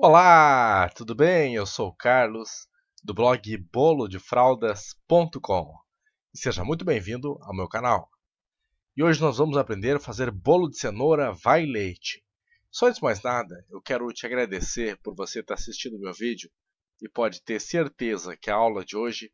Olá, tudo bem? Eu sou o Carlos, do blog bolodefraldas.com e seja muito bem-vindo ao meu canal. E hoje nós vamos aprender a fazer bolo de cenoura vai leite. Só antes de mais nada, eu quero te agradecer por você estar assistindo meu vídeo e pode ter certeza que a aula de hoje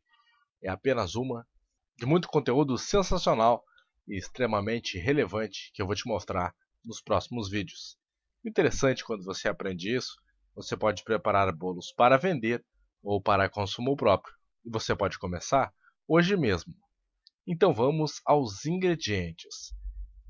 é apenas uma de muito conteúdo sensacional e extremamente relevante que eu vou te mostrar nos próximos vídeos. Interessante quando você aprende isso você pode preparar bolos para vender ou para consumo próprio, e você pode começar hoje mesmo. Então vamos aos ingredientes: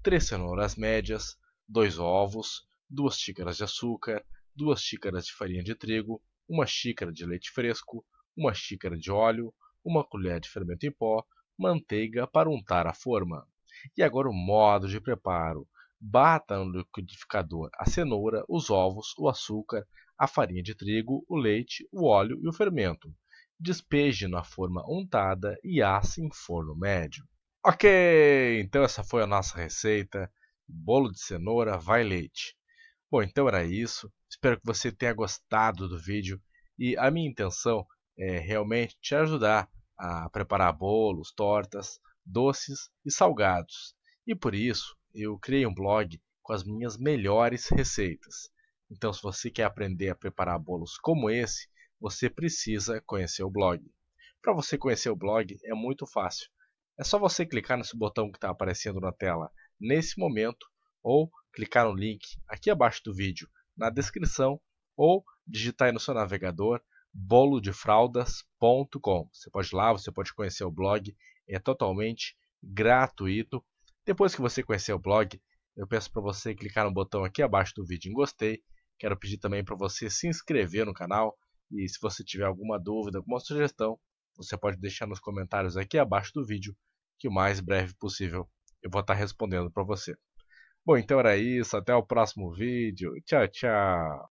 3 cenouras médias, 2 ovos, 2 xícaras de açúcar, 2 xícaras de farinha de trigo, 1 xícara de leite fresco, 1 xícara de óleo, 1 colher de fermento em pó, manteiga para untar a forma. E agora o modo de preparo. Bata no liquidificador a cenoura, os ovos, o açúcar, a farinha de trigo, o leite, o óleo e o fermento. Despeje na forma untada e asse em forno médio. Ok, então essa foi a nossa receita. Bolo de cenoura, vai leite. Bom, então era isso. Espero que você tenha gostado do vídeo e a minha intenção é realmente te ajudar a preparar bolos, tortas, doces e salgados. E por isso, eu criei um blog com as minhas melhores receitas. Então, se você quer aprender a preparar bolos como esse, você precisa conhecer o blog. Para você conhecer o blog é muito fácil. É só você clicar nesse botão que está aparecendo na tela nesse momento ou clicar no link aqui abaixo do vídeo na descrição ou digitar aí no seu navegador bolodefraldas.com. Você pode ir lá, você pode conhecer o blog, é totalmente gratuito depois que você conhecer o blog, eu peço para você clicar no botão aqui abaixo do vídeo em gostei. Quero pedir também para você se inscrever no canal e se você tiver alguma dúvida, alguma sugestão, você pode deixar nos comentários aqui abaixo do vídeo que o mais breve possível eu vou estar tá respondendo para você. Bom, então era isso. Até o próximo vídeo. Tchau, tchau.